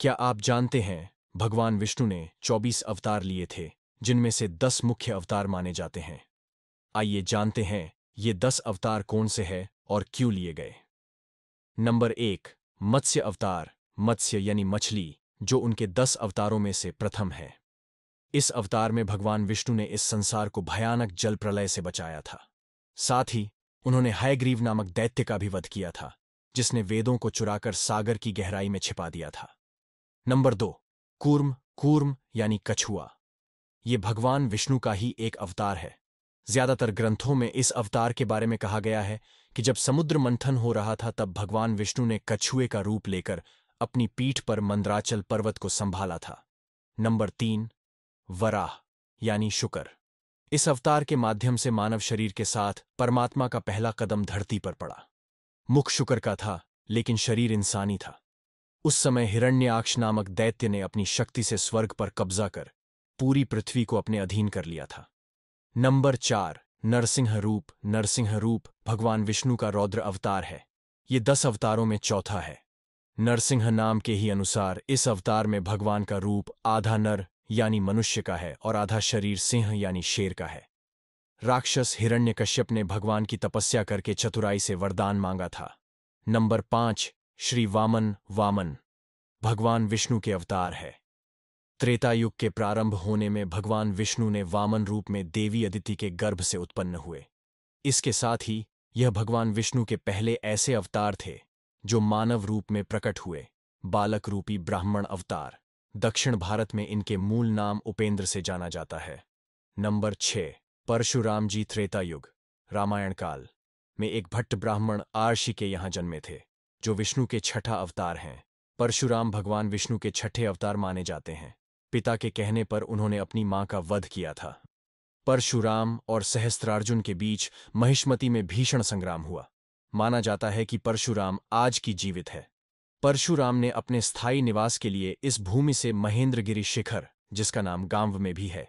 क्या आप जानते हैं भगवान विष्णु ने चौबीस अवतार लिए थे जिनमें से दस मुख्य अवतार माने जाते हैं आइए जानते हैं ये दस अवतार कौन से हैं और क्यों लिए गए नंबर एक मत्स्य अवतार मत्स्य यानी मछली जो उनके दस अवतारों में से प्रथम है इस अवतार में भगवान विष्णु ने इस संसार को भयानक जल प्रलय से बचाया था साथ ही उन्होंने हयग्रीव नामक दैत्य का भी वध किया था जिसने वेदों को चुराकर सागर की गहराई में छिपा दिया था नंबर दो कूर्म कूर्म यानी कछुआ ये भगवान विष्णु का ही एक अवतार है ज्यादातर ग्रंथों में इस अवतार के बारे में कहा गया है कि जब समुद्र मंथन हो रहा था तब भगवान विष्णु ने कछुए का रूप लेकर अपनी पीठ पर मंदराचल पर्वत को संभाला था नंबर तीन वराह यानी शुक्र इस अवतार के माध्यम से मानव शरीर के साथ परमात्मा का पहला कदम धरती पर पड़ा मुख शुक्र का था लेकिन शरीर इंसानी था उस समय हिरण्याक्ष नामक दैत्य ने अपनी शक्ति से स्वर्ग पर कब्जा कर पूरी पृथ्वी को अपने अधीन कर लिया था नंबर चार नरसिंह रूप नरसिंह रूप भगवान विष्णु का रौद्र अवतार है ये दस अवतारों में चौथा है नरसिंह नाम के ही अनुसार इस अवतार में भगवान का रूप आधा नर यानी मनुष्य का है और आधा शरीर सिंह यानी शेर का है राक्षस हिरण्यकश्यप ने भगवान की तपस्या करके चतुराई से वरदान मांगा था नंबर पांच श्री वामन वामन भगवान विष्णु के अवतार है त्रेता युग के प्रारंभ होने में भगवान विष्णु ने वामन रूप में देवी अदिति के गर्भ से उत्पन्न हुए इसके साथ ही यह भगवान विष्णु के पहले ऐसे अवतार थे जो मानव रूप में प्रकट हुए बालक रूपी ब्राह्मण अवतार दक्षिण भारत में इनके मूल नाम उपेंद्र से जाना जाता है नंबर छह परशुराम जी त्रेता युग रामायण काल में एक भट्ट ब्राह्मण आर्षि के यहाँ जन्मे थे जो विष्णु के छठा अवतार हैं परशुराम भगवान विष्णु के छठे अवतार माने जाते हैं पिता के कहने पर उन्होंने अपनी मां का वध किया था परशुराम और सहस्त्रार्जुन के बीच महिष्मति में भीषण संग्राम हुआ माना जाता है कि परशुराम आज की जीवित है परशुराम ने अपने स्थायी निवास के लिए इस भूमि से महेंद्रगिरी शिखर जिसका नाम गांव में भी है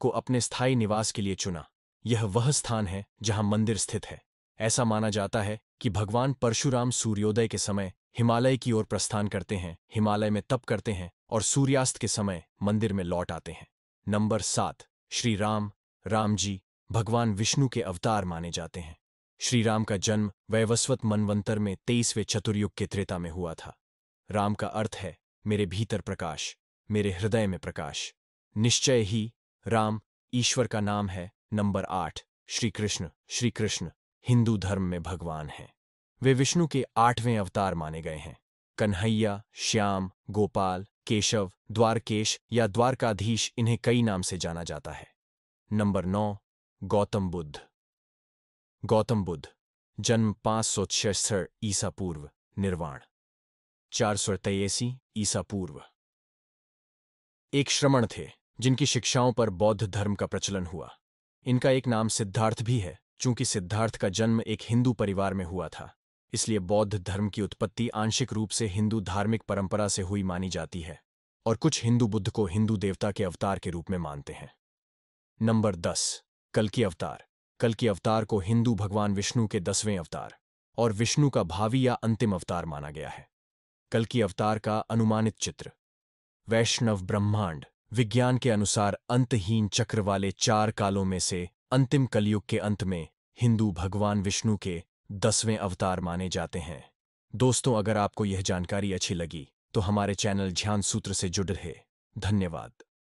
को अपने स्थायी निवास के लिए चुना यह वह स्थान है जहां मंदिर स्थित है ऐसा माना जाता है कि भगवान परशुराम सूर्योदय के समय हिमालय की ओर प्रस्थान करते हैं हिमालय में तप करते हैं और सूर्यास्त के समय मंदिर में लौट आते हैं नंबर सात श्री राम राम जी भगवान विष्णु के अवतार माने जाते हैं श्री राम का जन्म वैवस्वत मनवंतर में तेईसवें चतुर्युग के त्रेता में हुआ था राम का अर्थ है मेरे भीतर प्रकाश मेरे हृदय में प्रकाश निश्चय ही राम ईश्वर का नाम है नंबर आठ श्रीकृष्ण श्रीकृष्ण हिंदू धर्म में भगवान हैं वे विष्णु के आठवें अवतार माने गए हैं कन्हैया श्याम गोपाल केशव द्वारकेश या द्वारकाधीश इन्हें कई नाम से जाना जाता है नंबर नौ गौतम बुद्ध गौतम बुद्ध जन्म पांच सौ छियासठ ईसा पूर्व निर्वाण चार सौ तेईसी ईसा पूर्व एक श्रमण थे जिनकी शिक्षाओं पर बौद्ध धर्म का प्रचलन हुआ इनका एक नाम सिद्धार्थ भी है चूंकि सिद्धार्थ का जन्म एक हिंदू परिवार में हुआ था इसलिए बौद्ध धर्म की उत्पत्ति आंशिक रूप से हिंदू धार्मिक परंपरा से हुई मानी जाती है और कुछ हिंदू बुद्ध को हिंदू देवता के अवतार के रूप में मानते हैं नंबर दस कल्कि अवतार कल्कि अवतार को हिंदू भगवान विष्णु के दसवें अवतार और विष्णु का भावी या अंतिम अवतार माना गया है कल्कि अवतार का अनुमानित चित्र वैष्णव ब्रह्मांड विज्ञान के अनुसार अंतहीन चक्र वाले चार कालों में से अंतिम कलयुग के अंत में हिंदू भगवान विष्णु के दसवें अवतार माने जाते हैं दोस्तों अगर आपको यह जानकारी अच्छी लगी तो हमारे चैनल ध्यान सूत्र से जुड़ रहे धन्यवाद